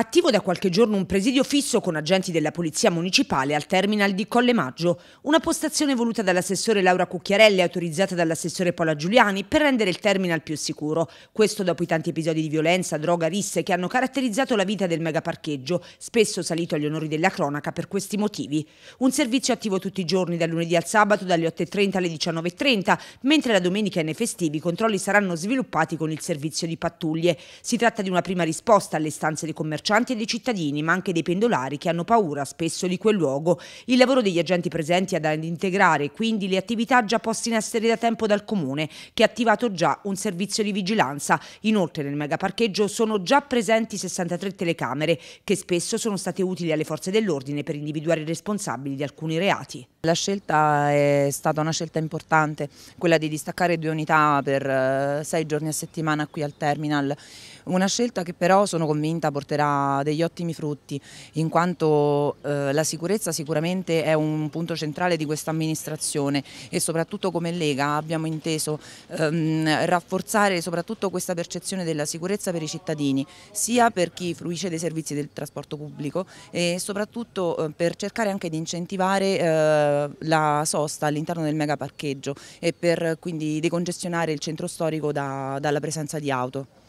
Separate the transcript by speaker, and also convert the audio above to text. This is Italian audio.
Speaker 1: Attivo da qualche giorno un presidio fisso con agenti della Polizia Municipale al terminal di Colle Maggio, una postazione voluta dall'assessore Laura Cucchiarelli e autorizzata dall'assessore Paola Giuliani per rendere il terminal più sicuro. Questo dopo i tanti episodi di violenza, droga, risse che hanno caratterizzato la vita del megaparcheggio, spesso salito agli onori della cronaca per questi motivi. Un servizio attivo tutti i giorni, dal lunedì al sabato, dalle 8.30 alle 19.30, mentre la domenica e nei festivi i controlli saranno sviluppati con il servizio di pattuglie. Si tratta di una prima risposta alle stanze di commercianti commercianti e dei cittadini, ma anche dei pendolari che hanno paura spesso di quel luogo. Il lavoro degli agenti presenti è da integrare quindi le attività già poste in essere da tempo dal Comune, che ha attivato già un servizio di vigilanza. Inoltre nel megaparcheggio sono già presenti 63 telecamere, che spesso sono state utili alle forze dell'ordine per individuare i responsabili di alcuni reati. La scelta
Speaker 2: è stata una scelta importante,
Speaker 1: quella di distaccare due
Speaker 2: unità per eh, sei giorni a settimana qui al terminal una scelta che però sono convinta porterà degli ottimi frutti, in quanto eh, la sicurezza sicuramente è un punto centrale di questa amministrazione e soprattutto come Lega abbiamo inteso ehm, rafforzare soprattutto questa percezione della sicurezza per i cittadini, sia per chi fruisce dei servizi del trasporto pubblico e soprattutto eh, per cercare anche di incentivare eh, la sosta all'interno del mega parcheggio e per quindi decongestionare il centro storico da, dalla presenza di auto.